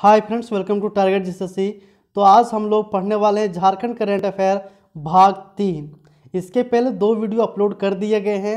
hi friends welcome to target JSSC तो आज हम लोग पढ़ने वाले हैं झारखंड करेंट अफेयर भाग तीन इसके पहले दो वीडियो अपलोड कर दिए गए हैं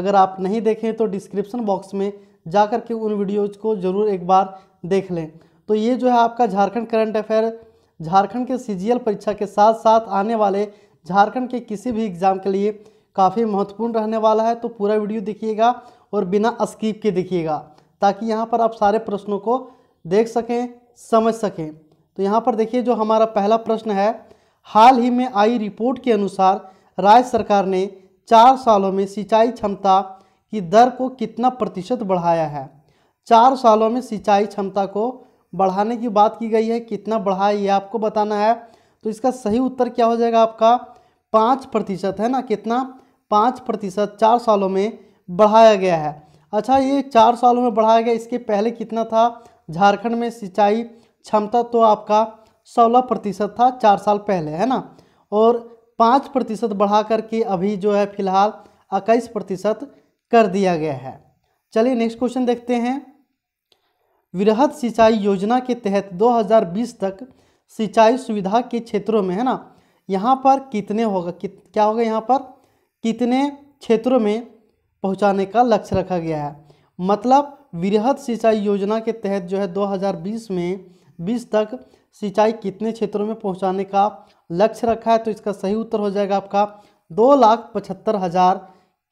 अगर आप नहीं देखें तो डिस्क्रिप्शन बॉक्स में जा कर के उन वीडियोज को ज़रूर एक बार देख लें तो ये जो है आपका झारखंड करंट अफेयर झारखंड के सी परीक्षा के साथ साथ आने वाले झारखंड के किसी भी एग्ज़ाम के लिए काफ़ी महत्वपूर्ण रहने वाला है तो पूरा वीडियो देखिएगा और बिना स्कीप के देखिएगा ताकि यहाँ पर आप सारे प्रश्नों को देख सकें समझ सकें तो यहाँ पर देखिए जो हमारा पहला प्रश्न है हाल ही में आई रिपोर्ट के अनुसार राज्य सरकार ने चार सालों में सिंचाई क्षमता की दर को कितना प्रतिशत बढ़ाया है चार सालों में सिंचाई क्षमता को बढ़ाने की बात की गई है कितना बढ़ाया ये आपको बताना है तो इसका सही उत्तर क्या हो जाएगा आपका पाँच प्रतिशत है ना कितना पाँच प्रतिशत चार सालों में बढ़ाया गया है अच्छा ये चार सालों में बढ़ाया गया इसके पहले कितना था झारखंड में सिंचाई क्षमता तो आपका सोलह प्रतिशत था चार साल पहले है ना और पाँच प्रतिशत बढ़ा करके अभी जो है फिलहाल इक्कीस प्रतिशत कर दिया गया है चलिए नेक्स्ट क्वेश्चन देखते हैं वृहद सिंचाई योजना के तहत 2020 तक सिंचाई सुविधा के क्षेत्रों में है ना यहाँ पर कितने होगा कित क्या होगा यहाँ पर कितने क्षेत्रों में पहुँचाने का लक्ष्य रखा गया है मतलब वृहद सिंचाई योजना के तहत जो है 2020 में बीस तक सिंचाई कितने क्षेत्रों में पहुंचाने का लक्ष्य रखा है तो इसका सही उत्तर हो जाएगा आपका दो लाख पचहत्तर हज़ार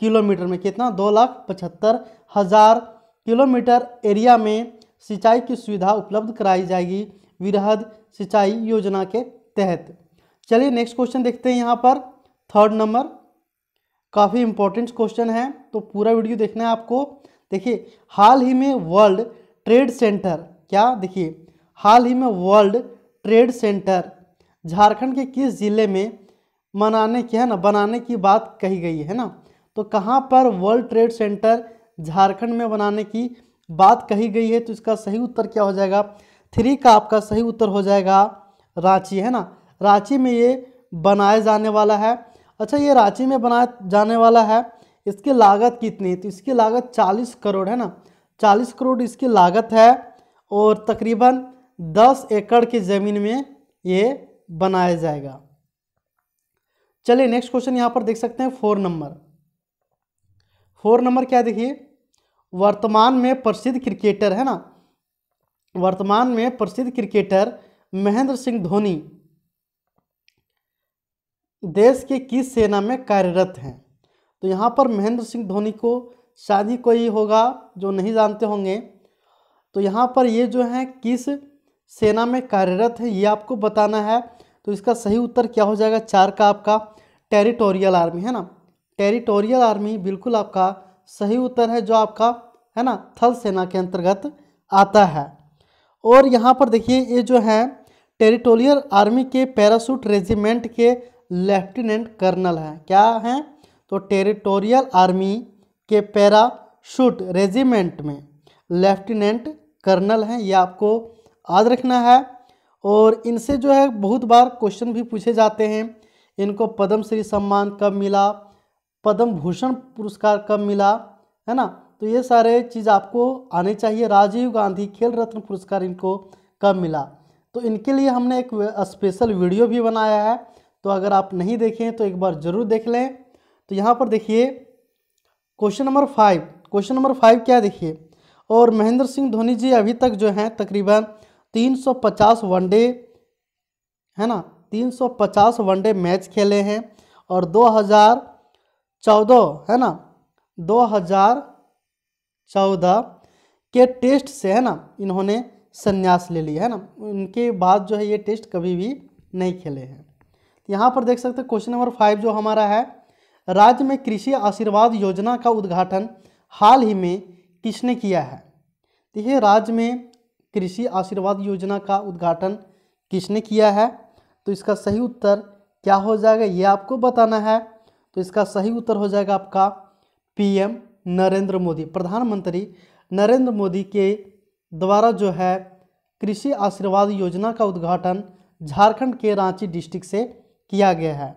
किलोमीटर में कितना दो लाख पचहत्तर हज़ार किलोमीटर एरिया में सिंचाई की सुविधा उपलब्ध कराई जाएगी विरहद सिंचाई योजना के तहत चलिए नेक्स्ट क्वेश्चन देखते हैं यहाँ पर थर्ड नंबर काफ़ी इंपॉर्टेंट क्वेश्चन है तो पूरा वीडियो देखना है आपको देखिए हाल ही में वर्ल्ड ट्रेड सेंटर क्या देखिए हाल ही में वर्ल्ड ट्रेड सेंटर झारखंड के किस ज़िले में मनाने की है ना बनाने की बात कही गई है ना तो कहाँ पर वर्ल्ड ट्रेड सेंटर झारखंड में बनाने की बात कही गई है तो इसका सही उत्तर क्या हो जाएगा थ्री का आपका सही उत्तर हो जाएगा रांची है ना रांची में ये बनाया जाने वाला है अच्छा ये रांची में बनाया जाने वाला है इसकी लागत कितनी है तो इसकी लागत चालीस करोड़ है ना चालीस करोड़ इसकी लागत है और तकरीबन दस एकड़ की ज़मीन में ये बनाया जाएगा चलिए नेक्स्ट क्वेश्चन यहाँ पर देख सकते हैं फोर नंबर फोर नंबर क्या देखिए वर्तमान में प्रसिद्ध क्रिकेटर है ना वर्तमान में प्रसिद्ध क्रिकेटर महेंद्र सिंह धोनी देश के किस सेना में कार्यरत हैं तो यहाँ पर महेंद्र सिंह धोनी को शादी कोई होगा जो नहीं जानते होंगे तो यहाँ पर ये जो हैं किस सेना में कार्यरत है ये आपको बताना है तो इसका सही उत्तर क्या हो जाएगा चार का आपका टेरिटोरियल आर्मी है ना टेरिटोरियल आर्मी बिल्कुल आपका सही उत्तर है जो आपका है ना थल सेना के अंतर्गत आता है और यहाँ पर देखिए ये जो है टेरिटोरियल आर्मी के पैरासूट रेजिमेंट के लेफ्टिनेंट कर्नल हैं क्या हैं तो टेरिटोरियल आर्मी के पैराशूट रेजिमेंट में लेफ्टिनेंट कर्नल हैं ये आपको याद रखना है और इनसे जो है बहुत बार क्वेश्चन भी पूछे जाते हैं इनको पद्म श्री सम्मान कब मिला पद्म भूषण पुरस्कार कब मिला है ना तो ये सारे चीज़ आपको आने चाहिए राजीव गांधी खेल रत्न पुरस्कार इनको कब मिला तो इनके लिए हमने एक स्पेशल वीडियो भी बनाया है तो अगर आप नहीं देखें तो एक बार ज़रूर देख लें तो यहाँ पर देखिए question number five question number five क्या देखिए और महेंद्र सिंह धोनी जी अभी तक जो हैं तकरीबन 350 वनडे है ना 350 वनडे मैच खेले हैं और 2014 है ना 2014 के टेस्ट से है ना इन्होंने संन्यास ले लिया है ना उनके बाद जो है ये टेस्ट कभी भी नहीं खेले हैं यहाँ पर देख सकते हैं क्वेश्चन नंबर फाइव जो हमारा है राज्य में कृषि आशीर्वाद योजना का उद्घाटन हाल ही में किसने किया है देखिए राज्य में कृषि आशीर्वाद योजना का उद्घाटन किसने किया है तो इसका सही उत्तर क्या हो जाएगा ये आपको बताना है तो इसका सही उत्तर हो जाएगा आपका पीएम नरेंद्र मोदी प्रधानमंत्री नरेंद्र मोदी के द्वारा जो है कृषि आशीर्वाद योजना का उद्घाटन झारखंड के रांची डिस्ट्रिक्ट से किया गया है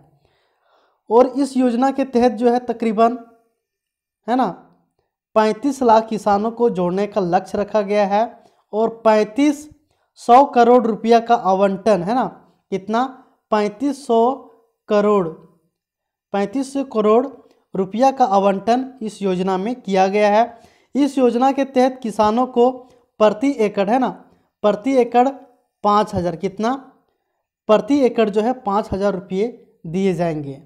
और इस योजना के तहत जो है तकरीबन है ना 35 लाख किसानों को जोड़ने का लक्ष्य रखा गया है और पैंतीस सौ करोड़ रुपया का आवंटन है ना कितना पैंतीस सौ करोड़ पैंतीस सौ करोड़ रुपया का आवंटन इस योजना में किया गया है इस योजना के तहत किसानों को प्रति एकड़ है ना प्रति एकड़ पाँच हज़ार कितना प्रति एकड़ जो है पाँच हज़ार रुपये दिए जाएंगे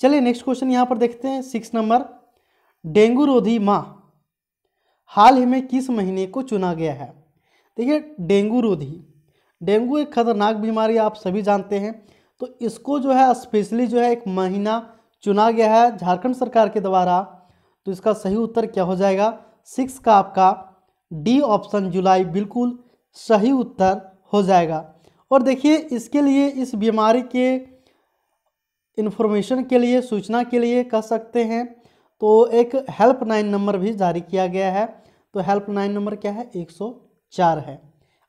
चलिए नेक्स्ट क्वेश्चन यहाँ पर देखते हैं सिक्स नंबर डेंगू रोधी माह हाल ही में किस महीने को चुना गया है देखिए डेंगू रोधी डेंगू एक खतरनाक बीमारी आप सभी जानते हैं तो इसको जो है स्पेशली जो है एक महीना चुना गया है झारखंड सरकार के द्वारा तो इसका सही उत्तर क्या हो जाएगा सिक्स का आपका डी ऑप्शन जुलाई बिल्कुल सही उत्तर हो जाएगा और देखिए इसके लिए इस बीमारी के इन्फॉर्मेशन के लिए सूचना के लिए कह सकते हैं तो एक हेल्पलाइन नंबर भी जारी किया गया है तो हेल्पलाइन नंबर क्या है 104 है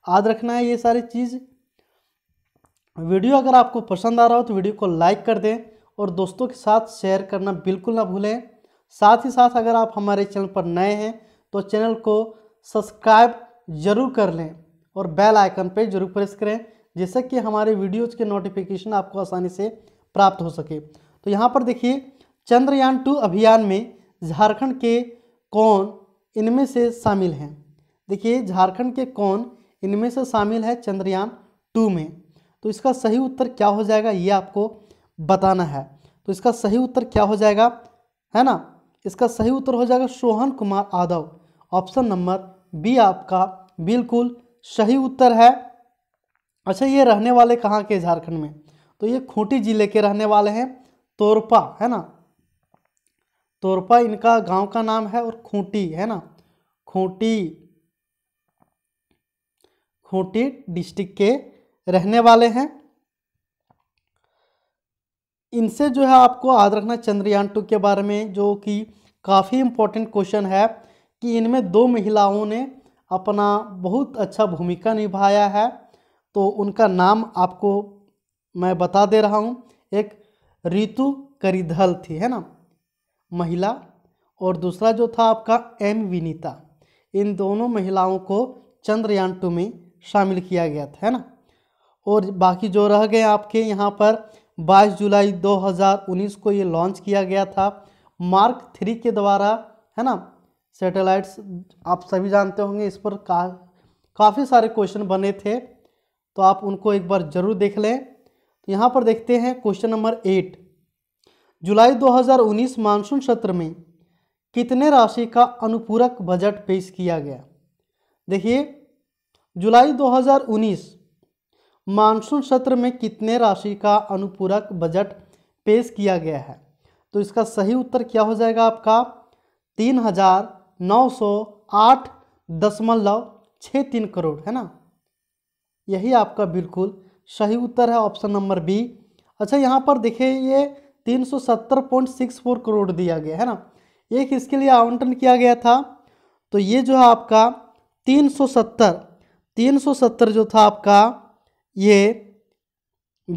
याद रखना है ये सारी चीज़ वीडियो अगर आपको पसंद आ रहा हो तो वीडियो को लाइक कर दें और दोस्तों के साथ शेयर करना बिल्कुल ना भूलें साथ ही साथ अगर आप हमारे चैनल पर नए हैं तो चैनल को सब्सक्राइब जरूर कर लें और बेल आइकन पर जरूर प्रेस करें जिससे कि हमारे वीडियोज़ के नोटिफिकेशन आपको आसानी से प्राप्त हो सके तो यहाँ पर देखिए चंद्रयान टू अभियान में झारखंड के कौन इनमें से शामिल हैं देखिए झारखंड के कौन इनमें से शामिल है चंद्रयान टू में तो इसका सही उत्तर क्या हो जाएगा ये आपको बताना है तो इसका सही उत्तर क्या हो जाएगा है ना इसका सही उत्तर हो जाएगा Sohan Kumar Yadav option number B आपका बिल्कुल सही उत्तर है अच्छा ये रहने वाले कहाँ के झारखंड में तो ये खूंटी जिले के रहने वाले हैं तोरपा है ना तोरपा इनका गांव का नाम है और खूंटी है ना खूंटी खूंटी डिस्ट्रिक्ट के रहने वाले हैं इनसे जो है आपको याद रखना चंद्रयान टू के बारे में जो कि काफ़ी इम्पोर्टेंट क्वेश्चन है कि इनमें दो महिलाओं ने अपना बहुत अच्छा भूमिका निभाया है तो उनका नाम आपको मैं बता दे रहा हूँ एक रितु करिधल थी है ना महिला और दूसरा जो था आपका एम विनीता इन दोनों महिलाओं को चंद्रयान टू में शामिल किया गया था है ना और बाकी जो रह गए आपके यहाँ पर 22 जुलाई 2019 को ये लॉन्च किया गया था मार्क थ्री के द्वारा है ना सैटेलाइट्स आप सभी जानते होंगे इस पर का काफ़ी सारे क्वेश्चन बने थे तो आप उनको एक बार ज़रूर देख लें तो यहाँ पर देखते हैं क्वेश्चन नंबर एट जुलाई 2019 मानसून सत्र में कितने राशि का अनुपूरक बजट पेश किया गया देखिए जुलाई 2019 मानसून सत्र में कितने राशि का अनुपूरक बजट पेश किया गया है तो इसका सही उत्तर क्या हो जाएगा आपका तीन हजार नौ सौ आठ दशमलव छः तीन करोड़ है ना यही आपका बिल्कुल सही उत्तर है ऑप्शन नंबर बी अच्छा यहाँ पर देखिए ये तीन सौ सत्तर पॉइंट सिक्स फोर करोड़ दिया गया है ना एक इसके लिए आवंटन किया गया था तो ये जो है आपका तीन सौ सत्तर तीन सौ सत्तर जो था आपका ये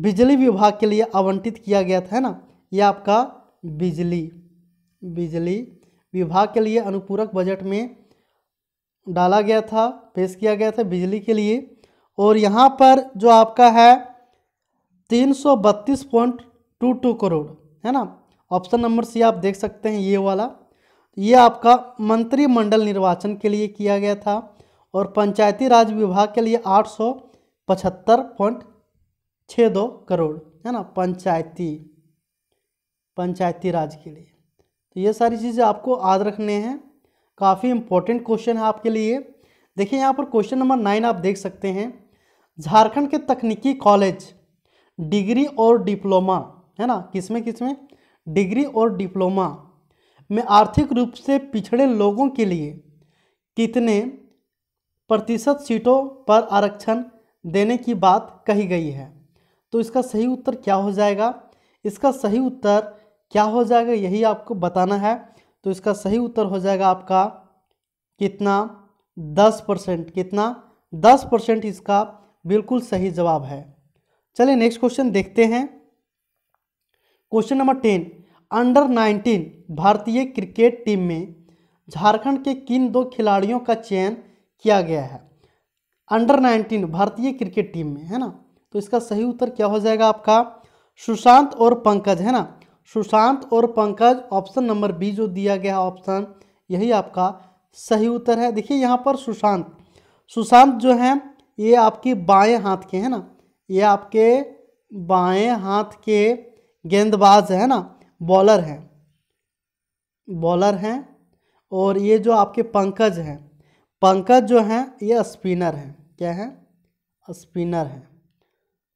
बिजली विभाग के लिए आवंटित किया गया था है ना ये आपका बिजली बिजली विभाग के लिए अनुपूरक बजट में डाला गया था पेश किया गया था बिजली के लिए और यहाँ पर जो आपका है तीन सौ बत्तीस पॉइंट टू टू करोड़ है ना ऑप्शन नंबर सी आप देख सकते हैं ये वाला ये आपका मंत्रिमंडल निर्वाचन के लिए किया गया था और पंचायती राज विभाग के लिए आठ सौ पचहत्तर पॉइंट छः दो करोड़ है ना पंचायती पंचायती राज के लिए तो ये सारी चीज़ें आपको याद रखने हैं काफ़ी इम्पोर्टेंट क्वेश्चन है आपके लिए देखिए यहाँ पर क्वेश्चन नंबर नाइन आप देख सकते हैं झारखंड के तकनीकी कॉलेज डिग्री और डिप्लोमा है ना किसमें किसमें डिग्री और डिप्लोमा में आर्थिक रूप से पिछड़े लोगों के लिए कितने प्रतिशत सीटों पर आरक्षण देने की बात कही गई है तो इसका सही उत्तर क्या हो जाएगा इसका सही उत्तर क्या हो जाएगा यही आपको बताना है तो इसका सही उत्तर हो जाएगा आपका कितना दस परसेंट कितना दस परसेंट इसका बिल्कुल सही जवाब है चलिए नेक्स्ट क्वेश्चन देखते हैं question number ten under nineteen भारतीय क्रिकेट टीम में झारखंड के किन दो खिलाड़ियों का चयन किया गया है अंडर नाइनटीन भारतीय क्रिकेट टीम में है ना तो इसका सही उत्तर क्या हो जाएगा आपका सुशांत और पंकज है ना सुशांत और पंकज ऑप्शन नंबर बी जो दिया गया ऑप्शन यही आपका सही उत्तर है देखिए यहाँ पर सुशांत सुशांत जो है ये आपके बाएं हाथ के हैं ना ये आपके बाएं हाथ के गेंदबाज है ना बॉलर हैं बॉलर हैं और ये जो आपके पंकज हैं पंकज जो हैं ये स्पिनर हैं क्या हैं स्पिनर हैं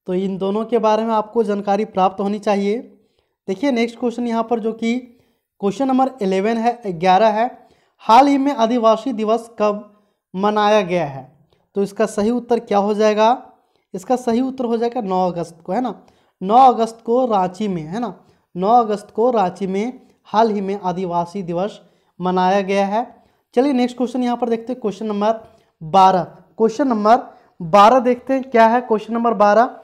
तो इन दोनों के बारे में आपको जानकारी प्राप्त होनी चाहिए देखिए नेक्स्ट क्वेश्चन यहाँ पर जो कि क्वेश्चन नंबर एलेवन है ग्यारह है हाल ही में आदिवासी दिवस कब मनाया गया है तो इसका सही उत्तर क्या हो जाएगा इसका सही उत्तर हो जाएगा नौ अगस्त को है ना 9 अगस्त को रांची में है ना 9 अगस्त को रांची में हाल ही में आदिवासी दिवस मनाया गया है चलिए नेक्स्ट क्वेश्चन यहाँ पर देखते हैं क्वेश्चन नंबर बारह क्वेश्चन नंबर बारह देखते हैं क्या है क्वेश्चन नंबर बारह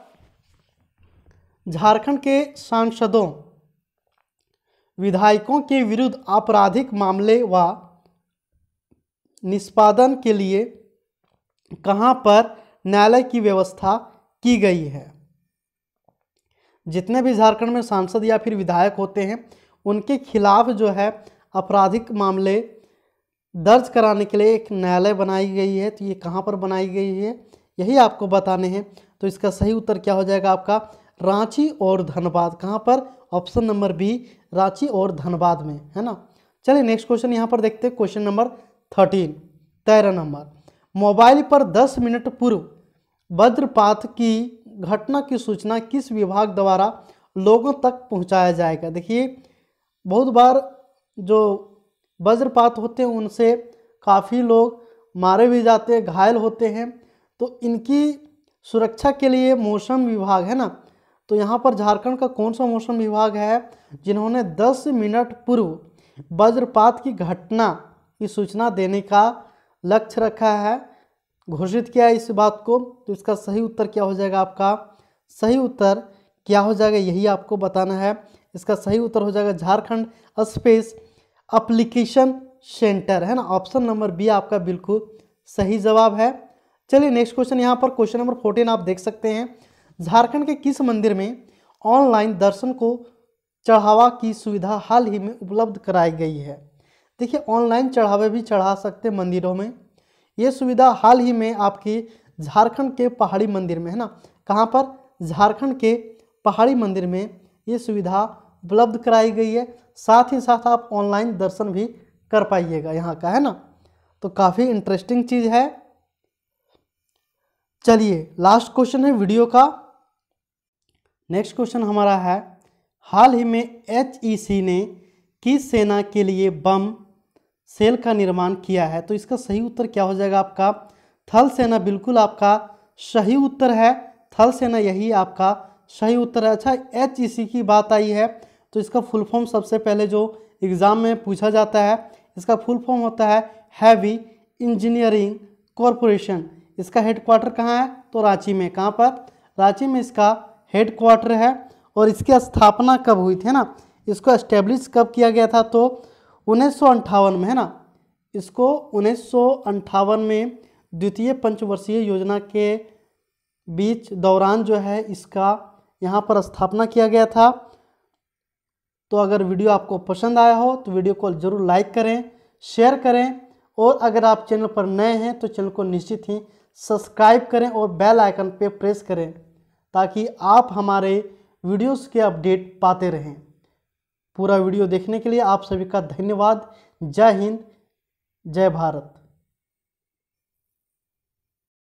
झारखंड के सांसदों विधायकों के विरुद्ध आपराधिक मामले व निष्पादन के लिए कहाँ पर न्यायालय की व्यवस्था की गई है जितने भी झारखंड में सांसद या फिर विधायक होते हैं उनके खिलाफ जो है आपराधिक मामले दर्ज कराने के लिए एक न्यायालय बनाई गई है तो ये कहाँ पर बनाई गई है यही आपको बताने हैं तो इसका सही उत्तर क्या हो जाएगा आपका रांची और धनबाद कहाँ पर ऑप्शन नंबर बी रांची और धनबाद में है ना चलिए नेक्स्ट क्वेश्चन यहाँ पर देखते हैं क्वेश्चन नंबर थर्टीन तेरह नंबर मोबाइल पर दस मिनट पूर्व वज्रपात की घटना की सूचना किस विभाग द्वारा लोगों तक पहुंचाया जाएगा देखिए बहुत बार जो वज्रपात होते हैं उनसे काफ़ी लोग मारे भी जाते हैं घायल होते हैं तो इनकी सुरक्षा के लिए मौसम विभाग है ना तो यहाँ पर झारखंड का कौन सा मौसम विभाग है जिन्होंने 10 मिनट पूर्व वज्रपात की घटना की सूचना देने का लक्ष्य रखा है घोषित किया है इस बात को तो इसका सही उत्तर क्या हो जाएगा आपका सही उत्तर क्या हो जाएगा यही आपको बताना है इसका सही उत्तर हो जाएगा झारखंड स्पेस अप्लीकेशन सेंटर है ना ऑप्शन नंबर बी आपका बिल्कुल सही जवाब है चलिए नेक्स्ट क्वेश्चन यहाँ पर क्वेश्चन नंबर फोर्टीन आप देख सकते हैं झारखंड के किस मंदिर में ऑनलाइन दर्शन को चढ़ावा की सुविधा हाल ही में उपलब्ध कराई गई है देखिए ऑनलाइन चढ़ावे भी चढ़ा सकते मंदिरों में ये सुविधा हाल ही में आपकी झारखंड के पहाड़ी मंदिर में है ना कहाँ पर झारखंड के पहाड़ी मंदिर में ये सुविधा उपलब्ध कराई गई है साथ ही साथ आप ऑनलाइन दर्शन भी कर पाइएगा यहाँ का है ना तो काफ़ी इंटरेस्टिंग चीज़ है चलिए लास्ट क्वेश्चन है वीडियो का नेक्स्ट क्वेश्चन हमारा है हाल ही में एच e ने किस सेना के लिए बम सेल का निर्माण किया है तो इसका सही उत्तर क्या हो जाएगा आपका थल सेना बिल्कुल आपका सही उत्तर है थल सेना यही आपका सही उत्तर है अच्छा एच ई सी की बात आई है तो इसका फुल फॉर्म सबसे पहले जो एग्ज़ाम में पूछा जाता है इसका फुल फॉर्म होता है हैवी इंजीनियरिंग कॉरपोरेशन इसका हेडक्वार्टर कहाँ है तो रांची में कहाँ पर रांची में इसका हेडक्वार्टर है और इसकी स्थापना कब हुई थी ना इसको एस्टेब्लिश कब किया गया था तो उन्नीस में है ना इसको उन्नीस में द्वितीय पंचवर्षीय योजना के बीच दौरान जो है इसका यहाँ पर स्थापना किया गया था तो अगर वीडियो आपको पसंद आया हो तो वीडियो को ज़रूर लाइक करें शेयर करें और अगर आप चैनल पर नए हैं तो चैनल को निश्चित ही सब्सक्राइब करें और बेल आइकन पर प्रेस करें ताकि आप हमारे वीडियोस के अपडेट पाते रहें पूरा वीडियो देखने के लिए आप सभी का धन्यवाद जय हिंद जय भारत